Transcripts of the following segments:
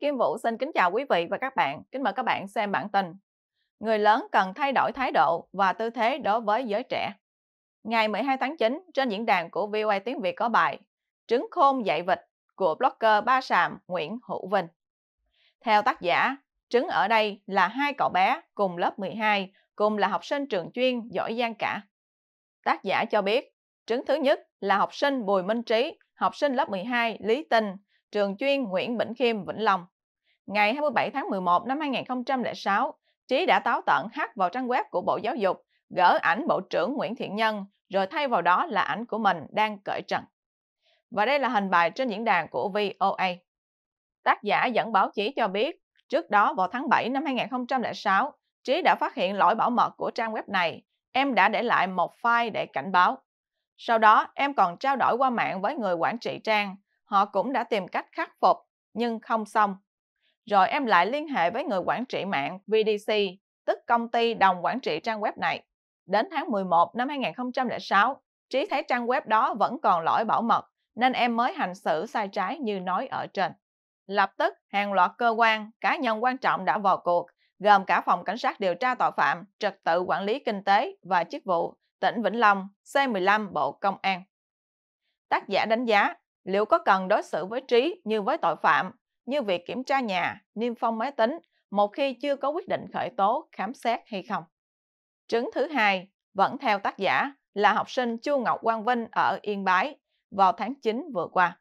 Kim Vũ xin kính chào quý vị và các bạn. Kính mời các bạn xem bản tin. Người lớn cần thay đổi thái độ và tư thế đối với giới trẻ. Ngày 12 tháng 9, trên diễn đàn của VOA Tiếng Việt có bài Trứng khôn dạy vịt của blogger Ba Sàm Nguyễn Hữu Vinh. Theo tác giả, trứng ở đây là hai cậu bé cùng lớp 12, cùng là học sinh trường chuyên giỏi giang cả. Tác giả cho biết, trứng thứ nhất là học sinh Bùi Minh Trí, học sinh lớp 12 Lý Tinh trường chuyên Nguyễn Bỉnh Khiêm, Vĩnh Long. Ngày 27 tháng 11 năm 2006, Trí đã táo tận hát vào trang web của Bộ Giáo dục, gỡ ảnh Bộ trưởng Nguyễn Thiện Nhân, rồi thay vào đó là ảnh của mình đang cởi trần. Và đây là hình bài trên diễn đàn của VOA. Tác giả dẫn báo chí cho biết, trước đó vào tháng 7 năm 2006, Trí đã phát hiện lỗi bảo mật của trang web này. Em đã để lại một file để cảnh báo. Sau đó, em còn trao đổi qua mạng với người quản trị trang, Họ cũng đã tìm cách khắc phục, nhưng không xong. Rồi em lại liên hệ với người quản trị mạng VDC, tức công ty đồng quản trị trang web này. Đến tháng 11 năm 2006, Trí thấy trang web đó vẫn còn lỗi bảo mật, nên em mới hành xử sai trái như nói ở trên. Lập tức, hàng loạt cơ quan, cá nhân quan trọng đã vào cuộc, gồm cả Phòng Cảnh sát điều tra tội phạm, Trật tự quản lý kinh tế và chức vụ, tỉnh Vĩnh Long, C15 Bộ Công an. Tác giả đánh giá, liệu có cần đối xử với Trí như với tội phạm, như việc kiểm tra nhà, niêm phong máy tính một khi chưa có quyết định khởi tố, khám xét hay không. Chứng thứ hai, vẫn theo tác giả, là học sinh Chu Ngọc Quang Vinh ở Yên Bái vào tháng 9 vừa qua.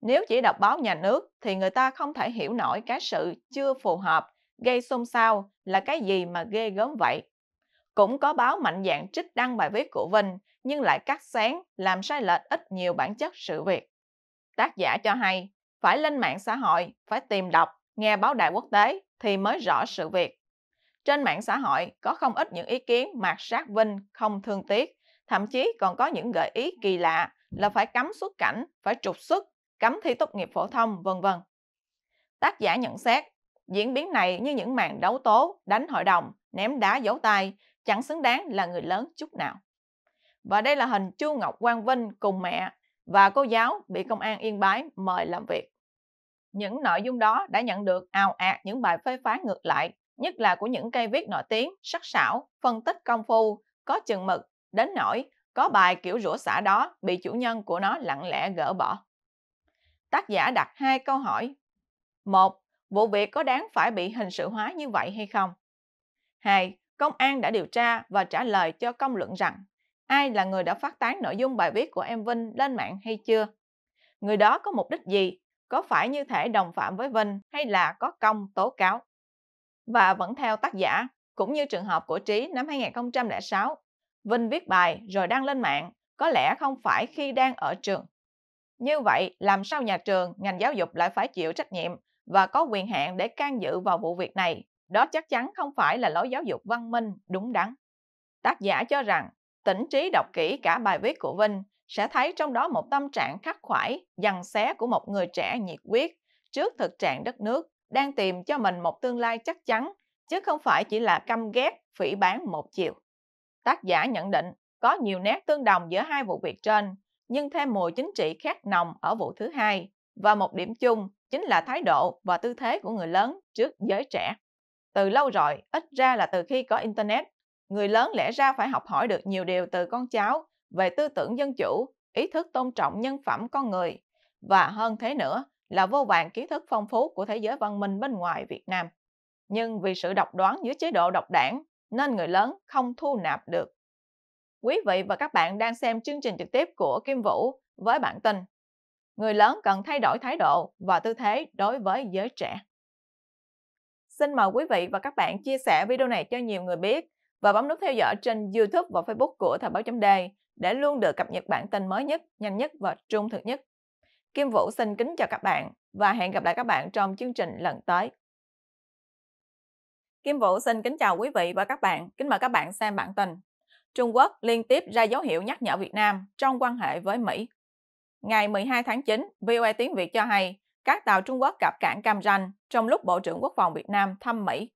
Nếu chỉ đọc báo nhà nước thì người ta không thể hiểu nổi cái sự chưa phù hợp, gây xôn xao là cái gì mà ghê gớm vậy. Cũng có báo mạnh dạng trích đăng bài viết của Vinh nhưng lại cắt xén, làm sai lệch ít nhiều bản chất sự việc. Tác giả cho hay, phải lên mạng xã hội, phải tìm đọc, nghe báo đài quốc tế thì mới rõ sự việc. Trên mạng xã hội có không ít những ý kiến mạt sát Vinh không thương tiếc, thậm chí còn có những gợi ý kỳ lạ là phải cấm xuất cảnh, phải trục xuất, cấm thi tốt nghiệp phổ thông, vân vân. Tác giả nhận xét, diễn biến này như những màn đấu tố, đánh hội đồng, ném đá dấu tay, chẳng xứng đáng là người lớn chút nào. Và đây là hình Chu Ngọc Quang Vinh cùng mẹ và cô giáo bị công an Yên Bái mời làm việc. Những nội dung đó đã nhận được ào ạt những bài phê phán ngược lại, nhất là của những cây viết nổi tiếng, sắc sảo, phân tích công phu, có chừng mực, đến nỗi có bài kiểu rủa xả đó bị chủ nhân của nó lặng lẽ gỡ bỏ. Tác giả đặt hai câu hỏi. Một, vụ việc có đáng phải bị hình sự hóa như vậy hay không? Hai, công an đã điều tra và trả lời cho công luận rằng ai là người đã phát tán nội dung bài viết của em Vinh lên mạng hay chưa. Người đó có mục đích gì, có phải như thể đồng phạm với Vinh hay là có công tố cáo. Và vẫn theo tác giả, cũng như trường hợp của Trí năm 2006, Vinh viết bài rồi đăng lên mạng, có lẽ không phải khi đang ở trường. Như vậy, làm sao nhà trường, ngành giáo dục lại phải chịu trách nhiệm và có quyền hạn để can dự vào vụ việc này đó chắc chắn không phải là lối giáo dục văn minh đúng đắn. Tác giả cho rằng, tỉnh trí đọc kỹ cả bài viết của Vinh sẽ thấy trong đó một tâm trạng khắc khoải, dằn xé của một người trẻ nhiệt huyết trước thực trạng đất nước đang tìm cho mình một tương lai chắc chắn, chứ không phải chỉ là căm ghét, phỉ bán một chiều. Tác giả nhận định có nhiều nét tương đồng giữa hai vụ việc trên, nhưng thêm mùi chính trị khác nồng ở vụ thứ hai, và một điểm chung chính là thái độ và tư thế của người lớn trước giới trẻ từ lâu rồi, ít ra là từ khi có Internet, người lớn lẽ ra phải học hỏi được nhiều điều từ con cháu về tư tưởng dân chủ, ý thức tôn trọng nhân phẩm con người, và hơn thế nữa là vô vàng kiến thức phong phú của thế giới văn minh bên ngoài Việt Nam. Nhưng vì sự độc đoán dưới chế độ độc đảng nên người lớn không thu nạp được. Quý vị và các bạn đang xem chương trình trực tiếp của Kim Vũ với bản tin Người lớn cần thay đổi thái độ và tư thế đối với giới trẻ. Xin mời quý vị và các bạn chia sẻ video này cho nhiều người biết và bấm nút theo dõi trên YouTube và Facebook của Thời báo chấm đề để luôn được cập nhật bản tin mới nhất, nhanh nhất và trung thực nhất. Kim Vũ xin kính chào các bạn và hẹn gặp lại các bạn trong chương trình lần tới. Kim Vũ xin kính chào quý vị và các bạn, kính mời các bạn xem bản tin. Trung Quốc liên tiếp ra dấu hiệu nhắc nhở Việt Nam trong quan hệ với Mỹ. Ngày 12 tháng 9, VOA Tiếng Việt cho hay các tàu Trung Quốc cập cảng Cam Ranh trong lúc Bộ trưởng Quốc phòng Việt Nam thăm Mỹ.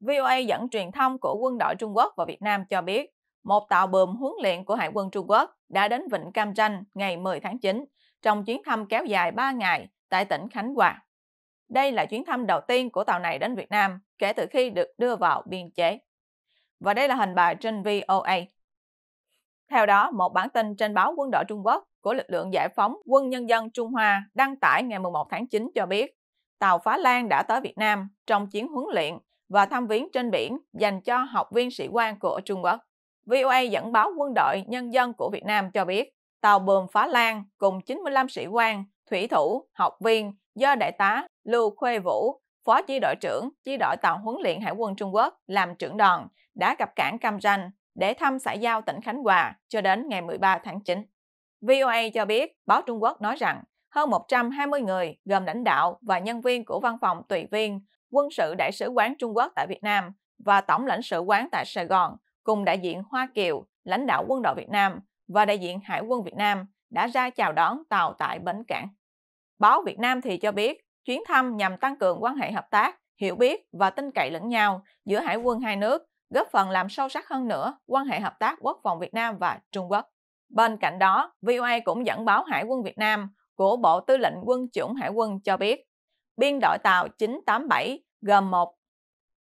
VOA dẫn truyền thông của quân đội Trung Quốc và Việt Nam cho biết, một tàu bùm huấn luyện của Hải quân Trung Quốc đã đến Vịnh Cam Ranh ngày 10 tháng 9 trong chuyến thăm kéo dài 3 ngày tại tỉnh Khánh Hòa. Đây là chuyến thăm đầu tiên của tàu này đến Việt Nam kể từ khi được đưa vào biên chế. Và đây là hình bài trên VOA. Theo đó, một bản tin trên báo quân đội Trung Quốc của lực lượng giải phóng quân nhân dân Trung Hoa đăng tải ngày 11 tháng 9 cho biết, tàu Phá Lan đã tới Việt Nam trong chiến huấn luyện và thăm viếng trên biển dành cho học viên sĩ quan của Trung Quốc. VOA dẫn báo quân đội nhân dân của Việt Nam cho biết, tàu bờm Phá Lan cùng 95 sĩ quan, thủy thủ, học viên do Đại tá Lưu Khuê Vũ, Phó Chi đội trưởng Chi đội tàu huấn luyện Hải quân Trung Quốc làm trưởng đoàn đã cập cảng Cam Ranh để thăm xã giao tỉnh Khánh Hòa cho đến ngày 13 tháng 9. VOA cho biết báo Trung Quốc nói rằng hơn 120 người gồm lãnh đạo và nhân viên của văn phòng tùy viên, quân sự đại sứ quán Trung Quốc tại Việt Nam và tổng lãnh sự quán tại Sài Gòn cùng đại diện Hoa Kiều, lãnh đạo quân đội Việt Nam và đại diện Hải quân Việt Nam đã ra chào đón tàu tại bến cảng. Báo Việt Nam thì cho biết chuyến thăm nhằm tăng cường quan hệ hợp tác, hiểu biết và tin cậy lẫn nhau giữa hải quân hai nước, góp phần làm sâu sắc hơn nữa quan hệ hợp tác quốc phòng Việt Nam và Trung Quốc. Bên cạnh đó, VOA cũng dẫn báo Hải quân Việt Nam của Bộ Tư lệnh Quân chủng Hải quân cho biết, biên đội tàu 987 gồm một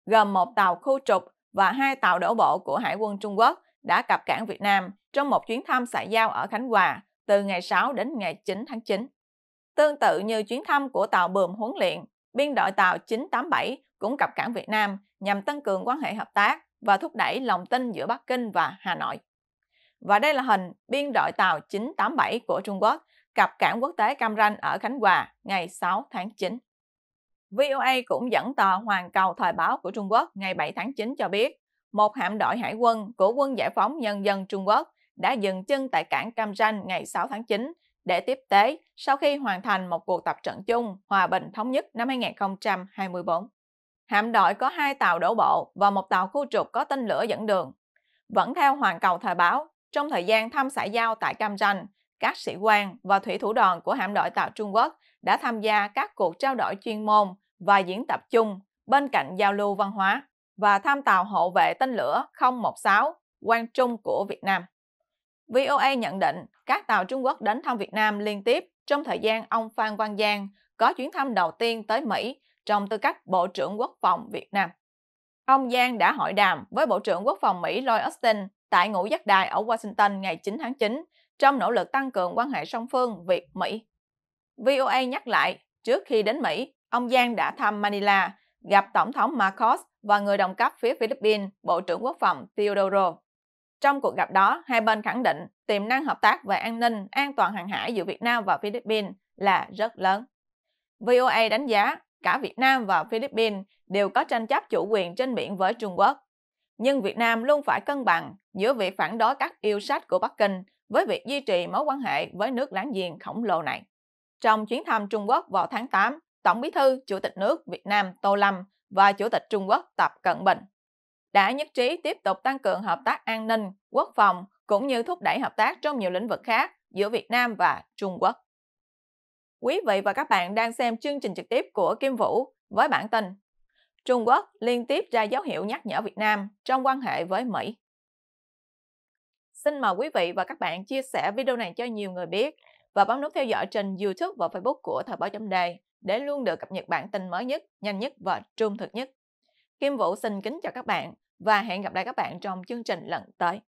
gồm một tàu khu trục và hai tàu đổ bộ của Hải quân Trung Quốc đã cập cảng Việt Nam trong một chuyến thăm xã giao ở Khánh Hòa từ ngày 6 đến ngày 9 tháng 9. Tương tự như chuyến thăm của tàu bùm huấn luyện, biên đội tàu 987 cũng cập cảng Việt Nam nhằm tăng cường quan hệ hợp tác và thúc đẩy lòng tin giữa Bắc Kinh và Hà Nội. Và đây là hình biên đội tàu 987 của Trung Quốc cập cảng quốc tế Cam Ranh ở Khánh Hòa ngày 6 tháng 9. VOA cũng dẫn tờ Hoàng Cầu Thời báo của Trung Quốc ngày 7 tháng 9 cho biết, một hạm đội hải quân của Quân Giải phóng Nhân dân Trung Quốc đã dừng chân tại cảng Cam Ranh ngày 6 tháng 9 để tiếp tế sau khi hoàn thành một cuộc tập trận chung hòa bình thống nhất năm 2024. Hạm đội có hai tàu đổ bộ và một tàu khu trục có tên lửa dẫn đường. Vẫn theo Hoàng Cầu Thời báo, trong thời gian thăm xã giao tại Cam Ranh, các sĩ quan và thủy thủ đoàn của hạm đội tàu Trung Quốc đã tham gia các cuộc trao đổi chuyên môn và diễn tập chung bên cạnh giao lưu văn hóa và tham tàu hộ vệ tên lửa 016 Quang Trung của Việt Nam. VOA nhận định các tàu Trung Quốc đến thăm Việt Nam liên tiếp trong thời gian ông Phan Văn Giang có chuyến thăm đầu tiên tới Mỹ trong tư cách Bộ trưởng Quốc phòng Việt Nam. Ông Giang đã hội đàm với Bộ trưởng Quốc phòng Mỹ Lloyd Austin tại ngũ giác đài ở Washington ngày 9 tháng 9 trong nỗ lực tăng cường quan hệ song phương Việt-Mỹ. VOA nhắc lại, trước khi đến Mỹ, ông Giang đã thăm Manila, gặp Tổng thống Marcos và người đồng cấp phía Philippines, Bộ trưởng Quốc phòng Teodoro. Trong cuộc gặp đó, hai bên khẳng định tiềm năng hợp tác về an ninh, an toàn hàng hải giữa Việt Nam và Philippines là rất lớn. VOA đánh giá cả Việt Nam và Philippines đều có tranh chấp chủ quyền trên biển với Trung Quốc nhưng Việt Nam luôn phải cân bằng giữa việc phản đối các yêu sách của Bắc Kinh với việc duy trì mối quan hệ với nước láng giềng khổng lồ này. Trong chuyến thăm Trung Quốc vào tháng 8, Tổng bí thư Chủ tịch nước Việt Nam Tô Lâm và Chủ tịch Trung Quốc Tập Cận Bình đã nhất trí tiếp tục tăng cường hợp tác an ninh, quốc phòng cũng như thúc đẩy hợp tác trong nhiều lĩnh vực khác giữa Việt Nam và Trung Quốc. Quý vị và các bạn đang xem chương trình trực tiếp của Kim Vũ với bản tin Trung Quốc liên tiếp ra dấu hiệu nhắc nhở Việt Nam trong quan hệ với Mỹ. Xin mời quý vị và các bạn chia sẻ video này cho nhiều người biết và bấm nút theo dõi trên YouTube và Facebook của Thời báo chấm đề để luôn được cập nhật bản tin mới nhất, nhanh nhất và trung thực nhất. Kim Vũ xin kính chào các bạn và hẹn gặp lại các bạn trong chương trình lần tới.